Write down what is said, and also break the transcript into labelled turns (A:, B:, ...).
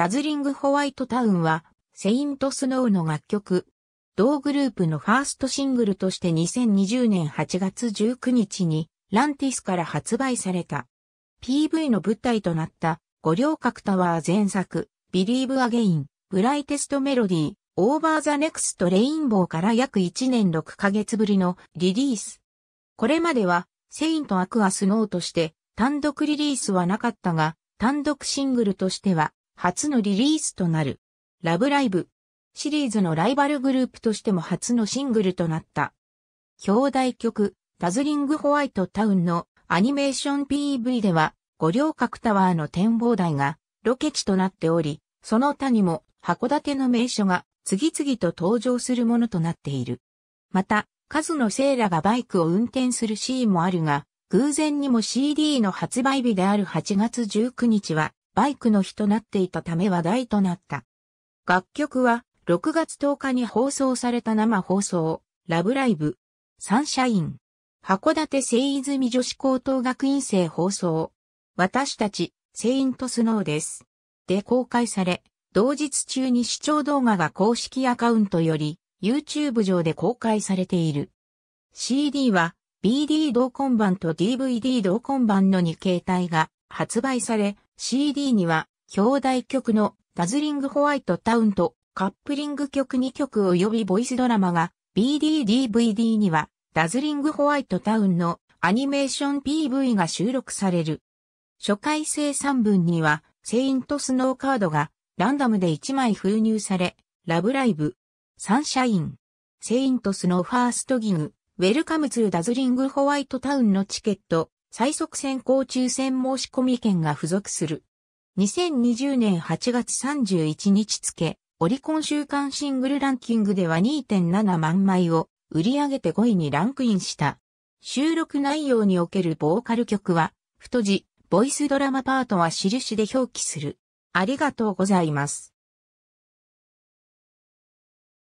A: ダズリング・ホワイト・タウンは、セイント・スノーの楽曲、同グループのファーストシングルとして2020年8月19日に、ランティスから発売された。PV の舞台となった、五稜郭タワー前作、ビリーブ・アゲイン、ブライテスト・メロディー、オーバー・ザ・ネクスト・レインボーから約1年6ヶ月ぶりのリリース。これまでは、セイント・アクア・スノーとして、単独リリースはなかったが、単独シングルとしては、初のリリースとなる。ラブライブシリーズのライバルグループとしても初のシングルとなった。表題曲、ダズリングホワイトタウンのアニメーション PV では、五稜郭タワーの展望台がロケ地となっており、その他にも函館の名所が次々と登場するものとなっている。また、数のセイラがバイクを運転するシーンもあるが、偶然にも CD の発売日である8月19日は、バイクの日となっていたため話題となった。楽曲は6月10日に放送された生放送、ラブライブ、サンシャイン、函館聖泉女子高等学院生放送、私たち、セイントスノーです。で公開され、同日中に視聴動画が公式アカウントより、YouTube 上で公開されている。CD は BD 同梱版と DVD 同梱版の2形態が発売され、CD には、表題曲のダズリングホワイトタウンとカップリング曲2曲及びボイスドラマが、BDDVD には、ダズリングホワイトタウンのアニメーション PV が収録される。初回生産分には、セイントスノーカードがランダムで1枚封入され、ラブライブ、サンシャイン、セイントスノーファーストギグ、ウェルカムツーダズリングホワイトタウンのチケット、最速先行抽選申込み券が付属する。2020年8月31日付、オリコン週間シングルランキングでは2.7万枚を売り上げて5位にランクインした。収録内容におけるボーカル曲は、太字、ボイスドラマパートは印で表記する。ありがとうございます。